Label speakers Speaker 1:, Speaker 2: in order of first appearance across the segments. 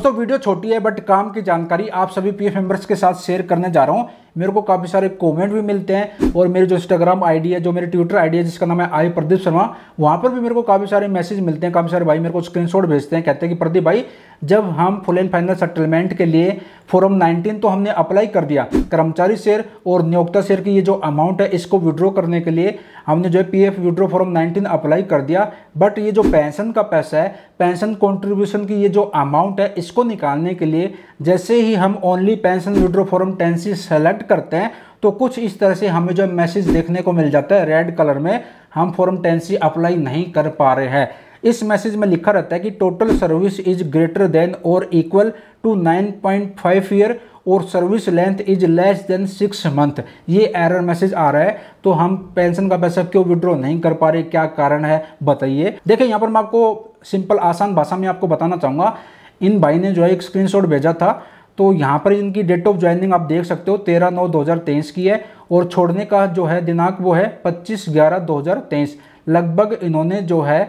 Speaker 1: दोस्तों वीडियो छोटी है बट काम की जानकारी आप सभी पीएफ मेंबर्स के साथ शेयर करने जा रहा हूँ मेरे को काफ़ी सारे कमेंट भी मिलते हैं और मेरे जो इंस्टाग्राम आईडी है जो मेरे ट्विटर आईडी है जिसका नाम है आई प्रदीप शर्मा वहाँ पर भी मेरे को काफ़ी सारे मैसेज मिलते हैं काफ़ी सारे भाई मेरे को स्क्रीनशॉट भेजते हैं कहते हैं कि प्रदीप भाई जब हम फुल एंड फाइनल सेटलमेंट के लिए फॉरम 19 तो हमने अप्लाई कर दिया कर्मचारी शेयर और नियोक्ता शेयर की ये जो अमाउंट है इसको विड्रॉ करने के लिए हमने जो है P F withdraw form nineteen apply कर दिया बट ये जो पेंशन का पैसा है पेंशन कॉन्ट्रीब्यूशन की ये जो अमाउंट है इसको निकालने के लिए जैसे ही हम only pension withdraw form ten C select select करते हैं तो कुछ इस तरह से हमें जो मैसेज देखने को मिल जाता है रेड कलर में हम फॉर्म टेंसी अप्लाई नहीं कर पा रहे हैं इस मैसेज में लिखा रहता है कि total service is greater than और इक्वल टू 9.5 ईयर और service length is less than six month ये एरर मैसेज आ रहा है तो हम पेंशन का पैसा क्यों विड्रॉ नहीं कर पा रहे क्या कारण है बताइए देखिए यहाँ पर मैं आपको सिंपल आसान भाषा में आपको बताना चाहूँगा इन भाई ने जो है एक स्क्रीनशॉट भेजा था तो यहाँ पर इनकी डेट ऑफ ज्वाइनिंग आप देख सकते हो तेरह नौ 2023 की है और छोड़ने का जो है दिनांक वो है पच्चीस ग्यारह 2023 लगभग इन्होंने जो है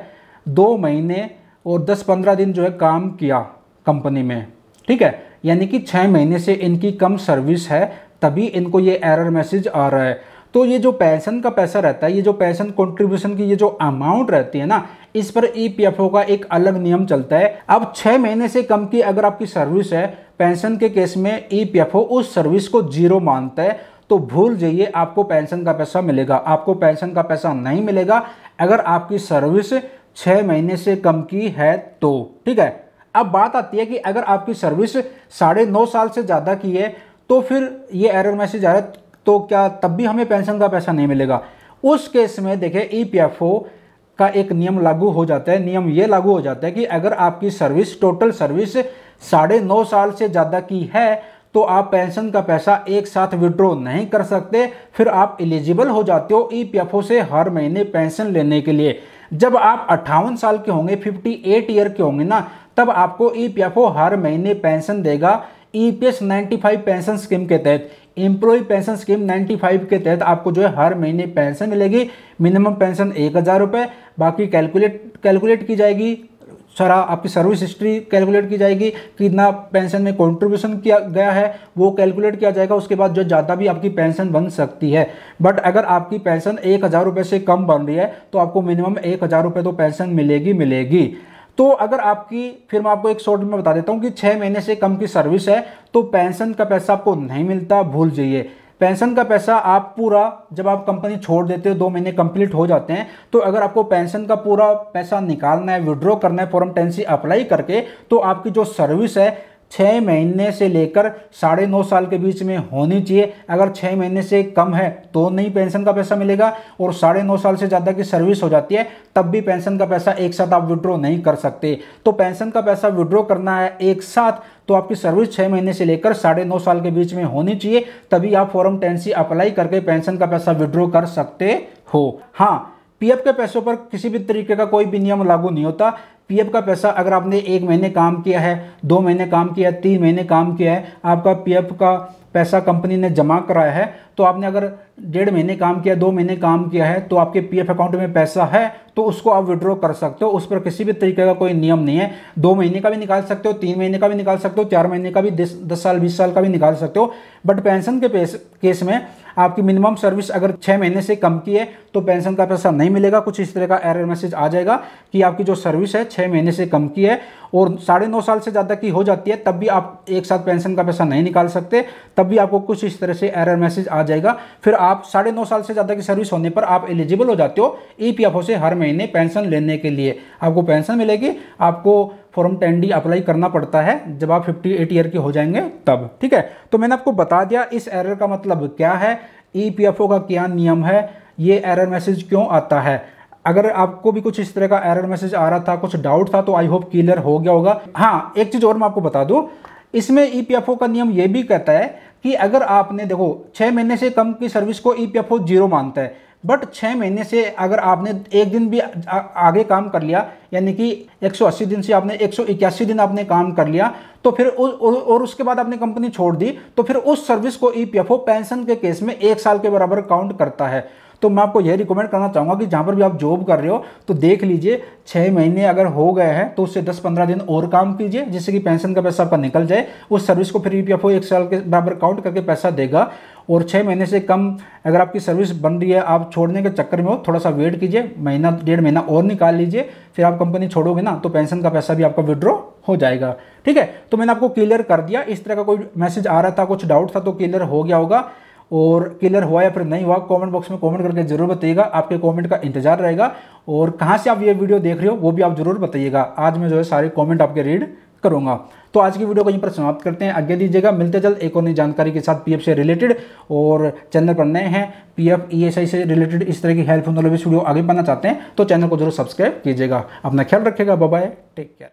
Speaker 1: दो महीने और दस पंद्रह दिन जो है काम किया कंपनी में ठीक है यानी कि छः महीने से इनकी कम सर्विस है तभी इनको ये एरर मैसेज आ रहा है तो ये जो पेंशन का पैसा रहता है ये जो पैसन कंट्रीब्यूशन की ये जो अमाउंट रहती है ना इस पर ई e का एक अलग नियम चलता है अब छः महीने से कम की अगर आपकी सर्विस है पेंशन के केस में ईपीएफओ e उस सर्विस को जीरो मानता है तो भूल जाइए आपको पेंशन का पैसा मिलेगा आपको पेंशन का पैसा नहीं मिलेगा अगर आपकी सर्विस छः महीने से कम की है तो ठीक है अब बात आती है कि अगर आपकी सर्विस साढ़े नौ साल से ज़्यादा की है तो फिर ये एरर मैसेज आ रहा है तो क्या तब भी हमें पेंशन का पैसा नहीं मिलेगा उस केस में देखिए ई e का एक नियम लागू हो जाता है नियम ये लागू हो जाता है कि अगर आपकी सर्विस टोटल सर्विस साढ़े नौ साल से ज़्यादा की है तो आप पेंशन का पैसा एक साथ विड्रॉ नहीं कर सकते फिर आप एलिजिबल हो जाते हो ई e से हर महीने पेंशन लेने के लिए जब आप अट्ठावन साल के होंगे 58 ईयर के होंगे ना तब आपको ई e हर महीने पेंशन देगा E P S five pension scheme के तहत एम्प्लॉय पेंशन स्कीम 95 के तहत आपको जो है हर महीने पेंशन मिलेगी मिनिमम पेंशन एक हज़ार रुपये बाकी कैलकुलेट कैलकुलेट की जाएगी सारा आपकी सर्विस हिस्ट्री कैलकुलेट की जाएगी कितना पेंशन में कंट्रीब्यूशन किया गया है वो कैलकुलेट किया जाएगा उसके बाद जो ज़्यादा भी आपकी पेंशन बन सकती है बट अगर आपकी पेंशन एक हज़ार रुपये से कम बन रही है तो आपको मिनिमम एक हज़ार रुपये तो पेंशन मिलेगी मिलेगी तो अगर आपकी फिर मैं आपको एक शॉर्ट में बता देता हूँ कि छः महीने से कम की सर्विस है तो पेंशन का पैसा आपको नहीं मिलता भूल जाइए पेंशन का पैसा आप पूरा जब आप कंपनी छोड़ देते हो दो महीने कंप्लीट हो जाते हैं तो अगर आपको पेंशन का पूरा पैसा निकालना है विड्रॉ करना है फॉर्म टेंसी अप्लाई करके तो आपकी जो सर्विस है छः महीने से लेकर साढ़े नौ साल के बीच में होनी चाहिए अगर छः महीने से कम है तो नहीं पेंशन का पैसा मिलेगा और साढ़े नौ साल से ज़्यादा की सर्विस हो जाती है तब भी पेंशन का पैसा एक साथ आप विड्रॉ नहीं कर सकते तो पेंशन का पैसा विड्रॉ करना है एक साथ तो आपकी सर्विस छः महीने से लेकर साढ़े नौ साल के बीच में होनी चाहिए तभी आप फॉरम सी अप्लाई करके पेंशन का पैसा विड्रॉ कर सकते हो हाँ पीएफ के पैसों पर किसी भी तरीके का कोई भी नियम लागू नहीं होता पीएफ का पैसा अगर आपने एक महीने काम किया है दो महीने काम किया है तीन महीने काम किया है आपका पीएफ का पैसा कंपनी ने जमा कराया है तो आपने अगर डेढ़ महीने काम किया दो महीने काम किया है तो आपके पीएफ अकाउंट में पैसा है तो उसको आप विड्रॉ कर सकते हो उस पर किसी भी तरीके का कोई नियम नहीं है दो महीने का भी निकाल सकते हो तीन महीने का भी निकाल सकते हो चार महीने का भी दस साल बीस साल का भी निकाल सकते हो बट पेंशन के केस में आपकी मिनिमम सर्विस अगर छः महीने से कम की है तो पेंशन का पैसा नहीं मिलेगा कुछ इस तरह का एरर मैसेज आ जाएगा कि आपकी जो सर्विस है छः महीने से कम की है और साढ़े नौ साल से ज़्यादा की हो जाती है तब भी आप एक साथ पेंशन का पैसा नहीं निकाल सकते तब भी आपको कुछ इस तरह से एरर मैसेज आ जाएगा फिर आप साढ़े नौ साल से ज़्यादा की सर्विस होने पर आप एलिजिबल हो जाते हो ई e से हर महीने पेंशन लेने के लिए आपको पेंशन मिलेगी आपको फॉर्म टेन डी अप्लाई करना पड़ता है जब आप फिफ्टी एट ईयर के हो जाएंगे तब ठीक है तो मैंने आपको बता दिया इस एरर का मतलब क्या है ई पी एफ ओ का क्या नियम है ये एरर मैसेज क्यों आता है अगर आपको भी कुछ इस तरह का एरर मैसेज आ रहा था कुछ डाउट था तो आई होप क्लियर हो गया होगा हाँ एक चीज़ और मैं आपको बता दूँ इसमें ई पी एफ ओ का नियम यह भी कहता है कि अगर आपने देखो छह महीने से कम की सर्विस को E P F O zero मानता है बट छः महीने से अगर आपने एक दिन भी आगे काम कर लिया यानी कि 180 दिन से आपने 181 दिन आपने काम कर लिया तो फिर उ, उ, और उसके बाद आपने कंपनी छोड़ दी तो फिर उस सर्विस को ई e पेंशन के केस में एक साल के बराबर काउंट करता है तो मैं आपको यह रिकमेंड करना चाहूँगा कि जहाँ पर भी आप जॉब कर रहे हो तो देख लीजिए छः महीने अगर हो गए हैं तो उससे दस पंद्रह दिन और काम कीजिए जिससे कि पेंशन का पैसा आपका निकल जाए उस सर्विस को फिर ई एक साल के बराबर काउंट करके पैसा देगा और छः महीने से कम अगर आपकी सर्विस बन रही है आप छोड़ने के चक्कर में हो थोड़ा सा वेट कीजिए महीना डेढ़ महीना और निकाल लीजिए फिर आप कंपनी छोड़ोगे ना तो पेंशन का पैसा भी आपका विड्रॉ हो जाएगा ठीक है तो मैंने आपको क्लियर कर दिया इस तरह का कोई मैसेज आ रहा था कुछ डाउट था तो क्लियर हो गया होगा और क्लियर हुआ या फिर नहीं हुआ कमेंट बॉक्स में कमेंट करके जरूर बताइएगा आपके कमेंट का इंतजार रहेगा और कहाँ से आप ये वीडियो देख रहे हो वो भी आप जरूर बताइएगा आज मैं जो है सारे कमेंट आपके रीड करूंगा तो आज की वीडियो को यहीं पर समाप्त करते हैं आगे दीजिएगा मिलते जल्द एक और नई जानकारी के साथ पीएफ से रिलेटेड और चैनल पर नए हैं पीएफ ईएसआई e से रिलेटेड इस तरह की हेल्पफुल नॉलेज वीडियो आगे बनना चाहते हैं तो चैनल को जरूर सब्सक्राइब कीजिएगा अपना ख्याल रखिएगा बाय टेक केयर